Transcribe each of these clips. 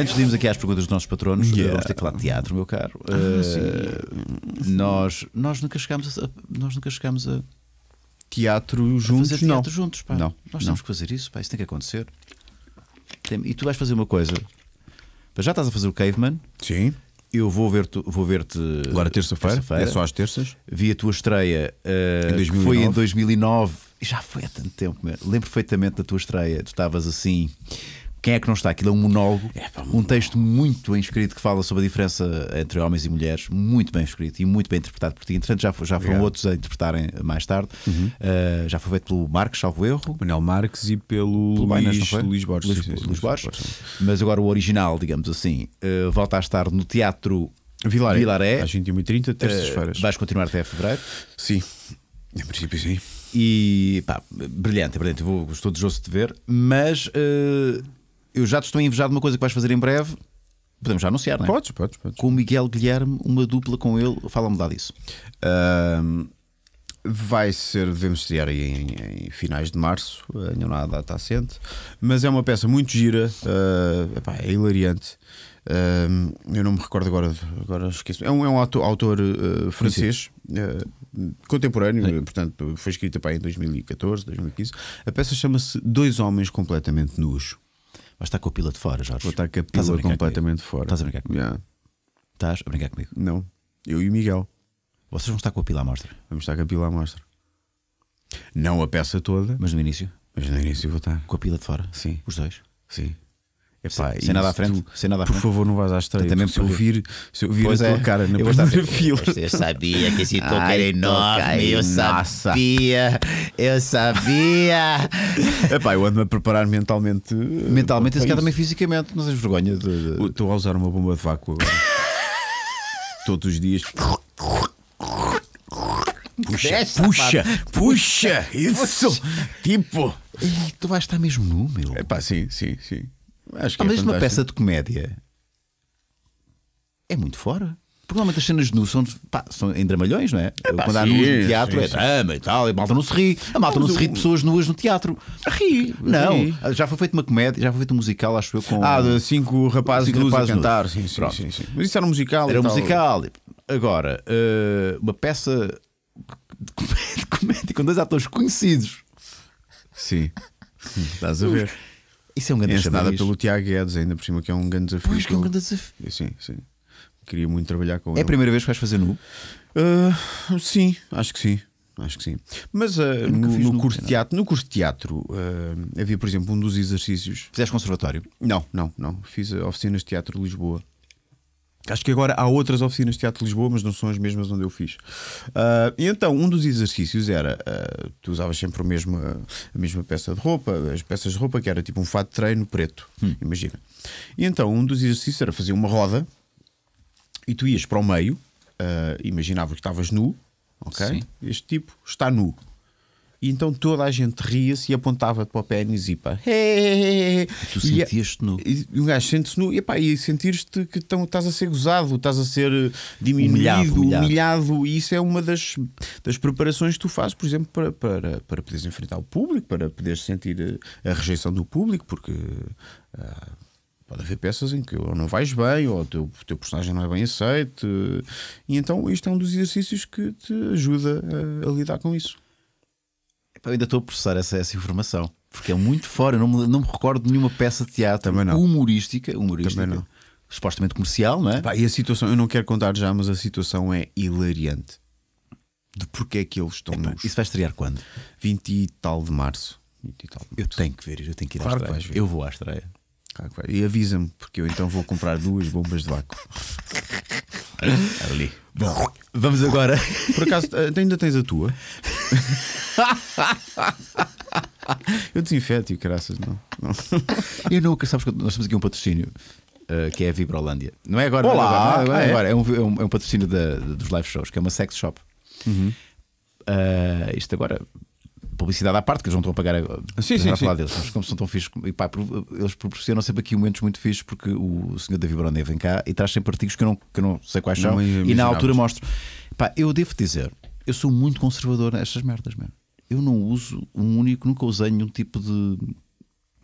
antes de irmos aqui às perguntas dos nossos patronos, yeah. vamos ter que falar de teatro, meu caro. Ah, sim. Eh, nós, nós nunca chegámos a. Nós nunca chegámos a teatro juntos. A teatro não. juntos, pá. Não, nós não. temos que fazer isso, pá. Isso tem que acontecer. Tem... E tu vais fazer uma coisa. Já estás a fazer o Caveman. Sim. Eu vou ver-te. Vou ver -te Agora terça-feira. Terça é só às terças. Vi a tua estreia uh, em 2009. e foi em 2009. Já foi há tanto tempo. Mesmo. Lembro perfeitamente da tua estreia. Tu estavas assim quem é que não está? Aquilo é um monólogo, é, pá, um texto muito bem escrito que fala sobre a diferença entre homens e mulheres, muito bem escrito e muito bem interpretado por ti. Entretanto, já, já foram outros a interpretarem mais tarde. Uhum. Uh, já foi feito pelo Marques, salvo erro. Manuel Marques e pelo, pelo Luís, Bainas, Luís Borges. Luís, Luís Borges. Borges. Mas agora o original, digamos assim, uh, volta a estar no Teatro Vilaré, Vilaré às 21h30, terças-feiras. Uh, vais continuar até fevereiro? Sim, em princípio sim. E pá, brilhante, brilhante. Vou, estou desejoso de ver, mas uh, eu já te estou a invejar de uma coisa que vais fazer em breve. Podemos já anunciar, não é? Podes, podes, podes. Com o Miguel Guilherme, uma dupla com ele. Fala-me lá disso. Uh, vai ser, devemos estrear aí em, em finais de março, ainda não há data assente, mas é uma peça muito gira, uh, epá, é hilariante. Uh, eu não me recordo agora, agora esqueço. É um, é um autor, autor uh, francês, ah, contemporâneo, Sim. portanto, foi escrita pá, em 2014, 2015. A peça chama-se Dois Homens Completamente Nus. Mas está tá com a pila de fora, Jorge. Vou estar com a pila a completamente comigo? fora. Estás a brincar comigo? Yeah. Estás a brincar comigo? Não. Eu e o Miguel. Vocês vão estar com a pila à mostra? Vamos estar com a pila à mostra. Não a peça toda. Mas no início? Mas no início vou estar. Com a pila de fora? Sim. Os dois? Sim. Epá, sem, sem nada à frente, tu, sem nada à frente. Por favor, não vás à estreia. Também se ouvir, se eu a tua é, cara na primeira fila. Eu sabia que esse toque era enorme. eu sabia. Eu sabia. Epá, eu ando-me a preparar mentalmente. Mentalmente, se calhar também fisicamente. Não tens vergonha de. Estou a usar uma bomba de vácuo agora. Todos os dias. Puxa, Dessa, puxa, puxa, puxa, isso. Puxa. Tipo. E tu vais estar mesmo nu, meu. Epá, sim, sim, sim. Acho que ah, é uma peça de comédia é muito fora. Porque normalmente as cenas de nu são, pá, são em dramalhões, não é? é pá, Quando sim, há nus no teatro é sim, é drama e tal, e a malta não se ri. A malta não, não se ri de pessoas nuas no teatro. Ri. Não, ri. Ah, já foi feita uma comédia, já foi feito um musical, acho eu, com. Ah, de cinco rapazes que nus a cantar. Sim, sim, sim, sim, Mas isso era um musical. Era um musical. Agora, ah, uma peça de comédia, de comédia com dois atores conhecidos. Sim. Estás a ver? Isso é um grande desafio. pelo Tiago Guedes, ainda por cima, que é um grande desafio. Pois que é um grande desafio. Sim, sim. Queria muito trabalhar com é ele. É a primeira vez que vais fazer nu? Uh, sim, acho que sim. Acho que sim. Mas uh, no, no, curso de teatro, no curso de teatro uh, havia, por exemplo, um dos exercícios. Fizeste conservatório? Não, não, não. Fiz a oficinas de teatro de Lisboa. Acho que agora há outras oficinas de teatro de Lisboa, mas não são as mesmas onde eu fiz. Uh, e então, um dos exercícios era: uh, tu usavas sempre o mesmo, a mesma peça de roupa, as peças de roupa, que era tipo um fato de treino preto, hum. imagina. E então, um dos exercícios era fazer uma roda e tu ias para o meio, uh, imaginava que estavas nu, ok? Sim. Este tipo está nu. E então toda a gente ria-se e apontava para o pênis e pá. E tu é- sentias-te nu. E um gajo sente-se nu e, pá, e sentires te que tão, estás a ser gozado, estás a ser eh, diminuído, humilhado, humilhado. humilhado. E isso é uma das, das preparações que tu fazes, por exemplo, para, para, para poderes enfrentar o público, para poderes sentir eh, a, rejeição do público, porque. Eh, pode haver peças em que ou não vais bem, ou o teu, teu personagem não é bem aceito. E então isto é um dos exercícios que te ajuda a, a lidar com isso. Eu ainda estou a processar essa, essa informação. Porque é muito fora, eu não me, não me recordo de nenhuma peça de teatro humorística, humorística Também não. supostamente comercial, não é? Pá, e a situação, eu não quero contar já, mas a situação é hilariante de porque é que eles estão Epá, nos. Isso vai estrear quando? 20 e tal de março. 20 e tal de março. Eu tenho que ver, eu tenho que ir claro à estreia. Eu vou à estreia. Claro e avisa-me, porque eu então vou comprar duas bombas de vácuo. Ali. Bom, vamos agora. Por acaso, eh, então ainda tens a tua? eu desinfeto, graças, não. não. Eu nunca, sabes que nós temos aqui um patrocínio. Uh, que é a Vibrolândia. Não é agora, é Olá, é agora, é, é, agora. É, um, é, um, é um patrocínio da, dos live shows, que é uma sex shop. Uhum. Uh, isto agora publicidade à parte, que eles não estão a pagar agora. Sim, é sim, falar sim. deles, mas como são tão fixos, e pá, eles proporcionam sempre aqui momentos muito fixos, porque o senhor da Vibrolândia vem cá e traz sempre artigos que eu não, que eu não sei quais não são, e na altura mostro. Pá, eu devo dizer eu sou muito conservador nestas merdas, mano. Eu não uso um único, nunca usei nenhum tipo de.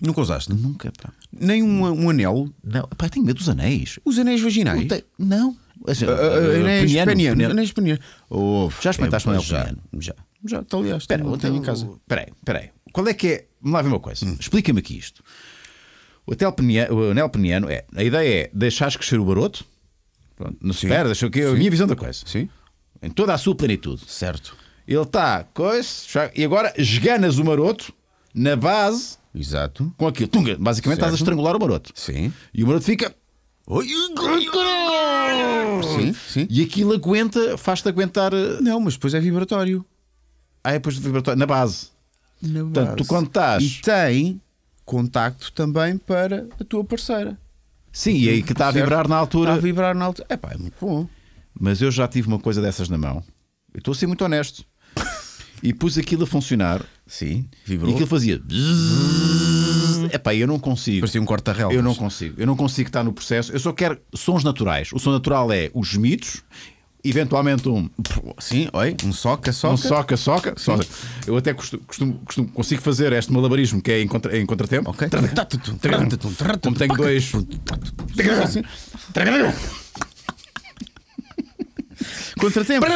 Nunca usaste? Nunca, pá. Nem um, um anel? Não, pá, tenho medo dos anéis. Os anéis vaginais? Não. Te... não. Assim, ah, ah, ah, eh, anéis peniano. peniano, peniano. Anéis já experimentaste é, um anel já, peniano? Já. Já, tá aliás. Espera, eu tenho em casa. Espera aí, espera aí. Qual é que é. Vamos lá ver uma coisa. Hum. Explica-me aqui isto. O, peniano, o anel peniano é. A ideia é deixares crescer o baroto. Pronto, não se perde, deixa que. A minha visão da coisa. Sim em toda a sua plenitude. Certo. Ele está cois, e agora esganas o maroto na base. Exato. Com aquilo. Tunga, basicamente certo. estás a estrangular o maroto. Sim. E o maroto fica. Sim, sim. E aquilo aguenta, faz-te aguentar. Eh, Não, mas depois é vibratório. Ah, é depois vibratório. Na base. Na base. tu quando estás. E tem contacto também para a tua parceira. Sim, e aí que está a vibrar na altura. Está a vibrar na altura. É pá, é muito bom mas eu já tive uma coisa dessas na mão. Eu estou a ser muito honesto. e pus aquilo a funcionar. Sim, vibrou. E aquilo fazia. É pá, eu não consigo. Parecia um corta Eu não consigo. Eu não consigo estar no processo. Eu só quero sons naturais. O som natural é os mitos, eventualmente um. Sim, oi, um soca, soca. Um soca, soca. Soca. Eu até costumo, costumo, costumo, consigo fazer este malabarismo que é em, contra, em contratempo. Ok. Como tenho dois. Contratempo.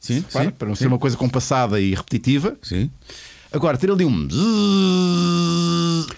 Sim, para, sim, para não sim. ser uma coisa compassada e repetitiva. Sim. Agora, ter ali um.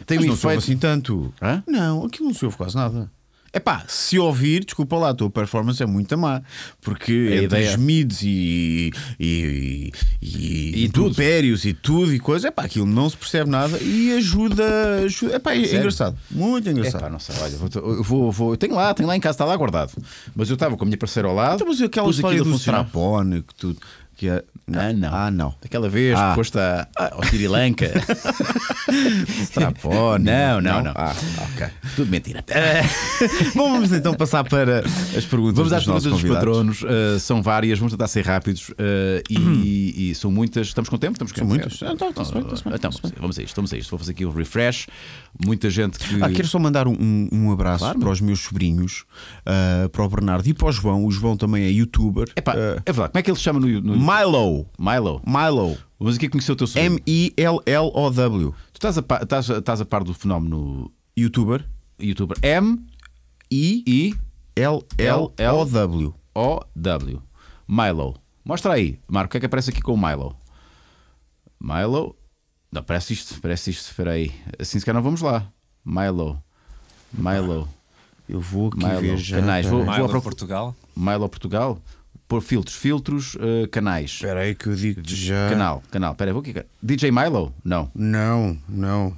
Tem Mas não efeito. assim tanto. Hã? Não, aquilo não se ouve quase nada. É pá, se ouvir, desculpa lá, a tua performance é muito má. Porque é entre os mids e, e, e, e tudo. impérios e tudo e coisa, é pá, aquilo não se percebe nada e ajuda. ajuda pá, é engraçado, muito engraçado. Epá, não sei, olha, vou, vou, vou, tenho lá, tenho lá em casa, está lá guardado. Mas eu estava com a minha parceira ao lado. Então, mas aquela história do strapone, que tudo. Que é... Ah, ah, não. Ah, não. Aquela vez ah. foste ao Sri Lanka. Strapone. Não, não, não. não. Ah, ok. Tudo mentira. É. bom, vamos então passar para as perguntas vamos dos perguntas dos patronos. Uh, são várias, vamos tentar ser rápidos uh, e, uhum. e, são muitas. Estamos com tempo? Estamos com são muitas. Então então, então, então, então, vamos a isto, vamos a isto. Vou fazer aqui um refresh. Muita gente que. Ah, quero só mandar um, um abraço claro, para os meus sobrinhos, uh, para o Bernardo e para o João. O João também é youtuber. Epá, uh, é verdade. Como é que ele se chama no, no... Milo. Milo. Milo. Mas aqui conheceu o teu sobrinho. M-I-L-L-O-W. Tu estás a, par, estás, estás a par do fenómeno. Youtuber? youtuber M I I L L O W O W Milo. Mostra aí, Marco, o que é que aparece aqui com o Milo? Milo. Não, parece isto, parece isto, espera aí. Assim se calhar não vamos lá. Milo. Milo. Eu vou aqui Milo. ver já. Canais. Vou, Milo vou Portugal. Milo Portugal. Por filtros, filtros, uh, canais. Espera aí que eu digo já. Canal, canal. Espera aí, vou aqui. DJ Milo? Não. Não, não.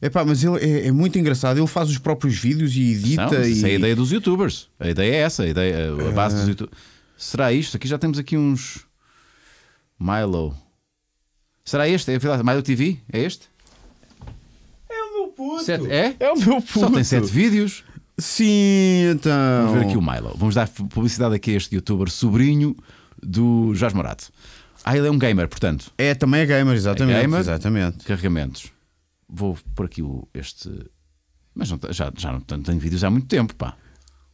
É pá, mas ele é, é, muito engraçado. Ele faz os próprios vídeos e edita. Não, e... é a ideia dos youtubers. A ideia é essa. A, ideia, a é. base uh... dos youtubers. Será isto? Aqui já temos aqui uns. Milo. Será este? É Milo TV? É este? É o meu puto. Sete... É? É o meu puto. Só tem sete vídeos. Sim, então. Vamos ver aqui o Milo. Vamos dar publicidade aqui a este youtuber sobrinho do Jás Morato. Ah, ele é um gamer, portanto. É, também é gamer, exatamente. É gamer, exatamente. Carregamentos vou por aqui o, este. Mas não, já, já não tenho vídeos há muito tempo, pá.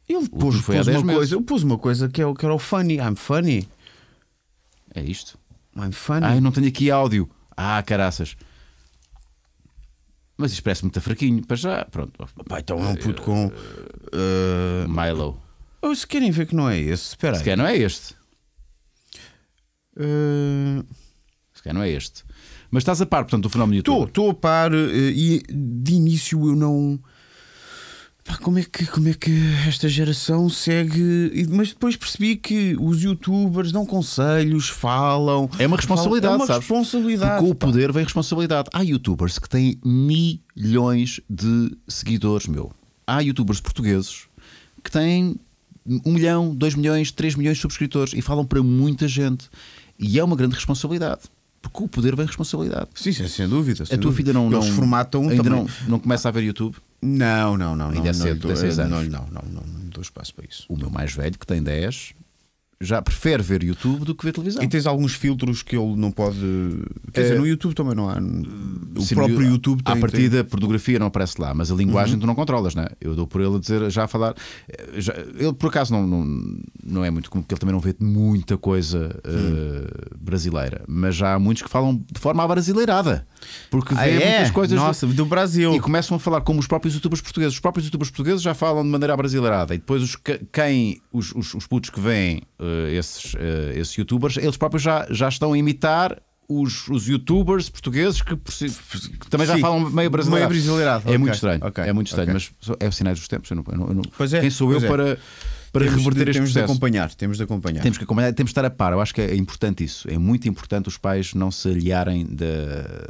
Eu pus, foi uma coisa, eu pus uma coisa que, é, que era o funny, I'm funny. É isto. I'm funny. Ah, eu não tenho aqui áudio. Ah, caraças. Mas isto parece muito fraquinho para já. Pronto. Pá, então é um puto com. Uh... Milo. ou oh, se querem ver que não é esse, espera aí. É eh, se quer não é este. Uh... Se quer não é este. Mas estás a par, portanto, do fenómeno YouTube? Estou a par eh, e de início eu não. Pá, como, é que, como é que esta geração segue? Mas depois percebi que os youtubers dão conselhos, falam. É uma é responsabilidade, falam, é uma sabes? Responsabilidade, com o poder vem responsabilidade. Há youtubers que têm milhões de seguidores, meu. Há youtubers portugueses que têm 1 milhão, 2 milhões, 3 milhões de subscritores e falam para muita gente. E é uma grande responsabilidade. Porque o poder vem responsabilidade. Sim, sim sem dúvida. Sem a tua dúvida. filha não, Eles não, formatam ainda também. não, não começa a ver YouTube? Não, não, não. Ainda é não, é cedo, não, dou, não, não, não, não, não dou espaço para isso. O meu mais velho, que tem 10, já prefere ver YouTube do que ver televisão. E tens alguns filtros que ele não pode. Quer é... dizer, eh, no YouTube também não há. O Sim, próprio YouTube tem. A partir da pornografia não aparece lá, mas a linguagem uhum. tu não controlas, não é? Eu dou por ele a dizer, já a falar. Eh, já... ele por acaso não, não, não é muito comum, porque ele também não vê muita coisa uh, brasileira. Mas já há muitos que falam de forma abrasileirada. Porque ah, vê ah, é? muitas coisas Nossa, do... do... Brasil. E começam a falar como os próprios youtubers portugueses. Os próprios youtubers portugueses já falam de maneira abrasileirada. E depois os, quem, os, os, os putos que veem uh, eh, esses, uh, esses youtubers, eles próprios já, já estão a imitar os, os, youtubers portugueses que, que também Sim, já falam meio brasileiro. Meio brasileirado. É okay, muito estranho. Okay, é muito estranho, okay. mas é o sinais dos tempos. Eu não, eu não, é, quem sou eu é. para para temos reverter de, este temos processo. De acompanhar, temos de acompanhar. Temos que acompanhar, temos de estar a par. Eu acho que é importante isso. É muito importante os pais não se aliarem da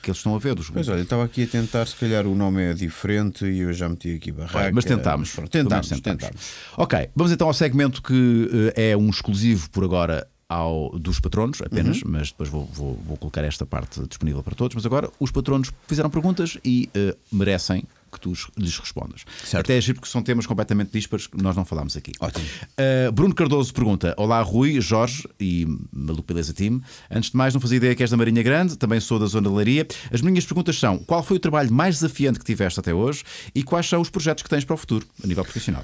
que eles estão a ver dos grupos. Pois olha, estava aqui a tentar, se calhar o nome é diferente e eu já meti aqui barraca. mas tentámos. tentámos, tentámos. Ok, vamos então ao segmento que eh, é um exclusivo por agora ao, dos patronos apenas, uhum. mas depois vou, vou, vou, colocar esta parte disponível para todos. Mas agora os patronos fizeram perguntas e uh, merecem que tu lhes respondas. Certo. Até agir porque são temas completamente dispares que nós não falámos aqui. Ótimo. Uh, Bruno Cardoso pergunta: Olá, Rui, Jorge e Maluco Beleza Team. Antes de mais, não fazia ideia que és da Marinha Grande, também sou da Zona de Laria. As minhas perguntas são: qual foi o trabalho mais desafiante que tiveste até hoje e quais são os projetos que tens para o futuro, a nível profissional?